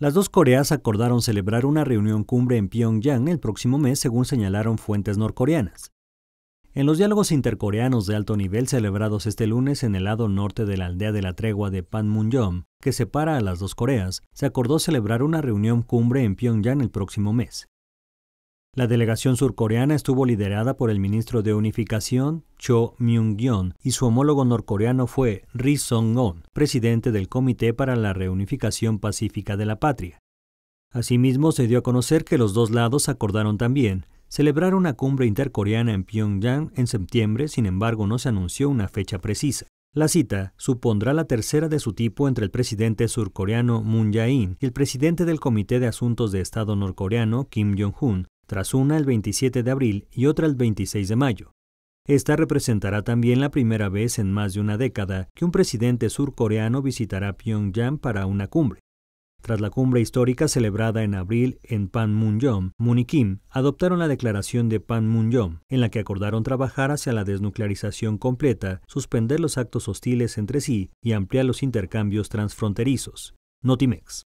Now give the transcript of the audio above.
Las dos Coreas acordaron celebrar una reunión cumbre en Pyongyang el próximo mes, según señalaron fuentes norcoreanas. En los diálogos intercoreanos de alto nivel celebrados este lunes en el lado norte de la aldea de la tregua de Panmunjom, que separa a las dos Coreas, se acordó celebrar una reunión cumbre en Pyongyang el próximo mes. La delegación surcoreana estuvo liderada por el ministro de Unificación, Cho Myung-gyon, y su homólogo norcoreano fue Ri Song-on, presidente del Comité para la Reunificación Pacífica de la Patria. Asimismo, se dio a conocer que los dos lados acordaron también celebrar una cumbre intercoreana en Pyongyang en septiembre, sin embargo, no se anunció una fecha precisa. La cita supondrá la tercera de su tipo entre el presidente surcoreano Moon Jae-in y el presidente del Comité de Asuntos de Estado norcoreano Kim Jong-un, tras una el 27 de abril y otra el 26 de mayo. Esta representará también la primera vez en más de una década que un presidente surcoreano visitará Pyongyang para una cumbre. Tras la cumbre histórica celebrada en abril en Panmunjom, Moon y Kim adoptaron la declaración de Panmunjom, en la que acordaron trabajar hacia la desnuclearización completa, suspender los actos hostiles entre sí y ampliar los intercambios transfronterizos. Notimex.